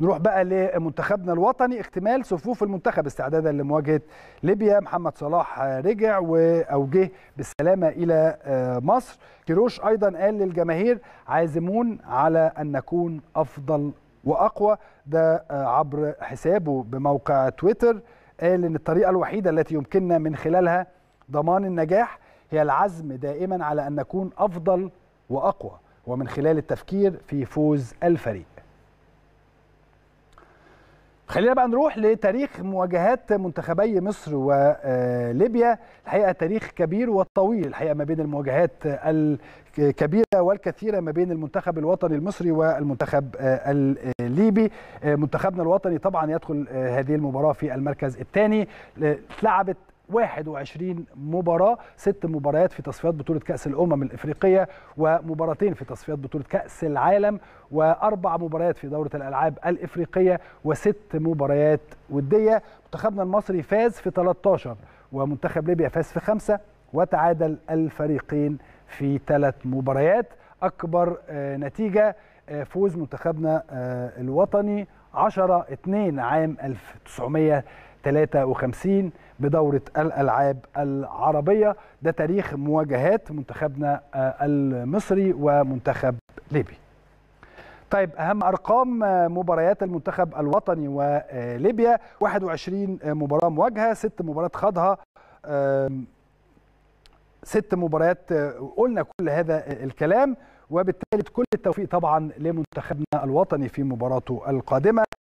نروح بقى لمنتخبنا الوطني اكتمال صفوف المنتخب استعدادا لمواجهه ليبيا محمد صلاح رجع واوجه بالسلامه الى آه، مصر كيروش ايضا قال للجماهير عازمون على ان نكون افضل واقوى ده آه، عبر حسابه بموقع تويتر قال ان الطريقه الوحيده التي يمكننا من خلالها ضمان النجاح هي العزم دائما على ان نكون افضل واقوى ومن خلال التفكير في فوز الفريق خلينا بقى نروح لتاريخ مواجهات منتخبي مصر وليبيا آه، الحقيقه تاريخ كبير والطويل الحقيقه ما بين المواجهات الكبيره والكثيره ما بين المنتخب الوطني المصري والمنتخب آه، الليبي آه، منتخبنا الوطني طبعا يدخل هذه المباراه في المركز الثاني اتلعبت 21 مباراة ست مباريات في تصفيات بطولة كأس الأمم الإفريقية ومباراتين في تصفيات بطولة كأس العالم وأربع مباريات في دورة الألعاب الإفريقية وست مباريات ودية منتخبنا المصري فاز في 13 ومنتخب ليبيا فاز في خمسة وتعادل الفريقين في ثلاث مباريات أكبر آه، نتيجة آه، فوز منتخبنا آه، الوطني 10 2 عام 1953 بدورة الألعاب العربية ده تاريخ مواجهات منتخبنا آه، المصري ومنتخب ليبي طيب أهم أرقام آه، مباريات المنتخب الوطني وليبيا 21 آه، مباراة مواجهة 6 مباريات خاضها ست مباريات قلنا كل هذا الكلام وبالتالي كل التوفيق طبعا لمنتخبنا الوطني في مباراته القادمه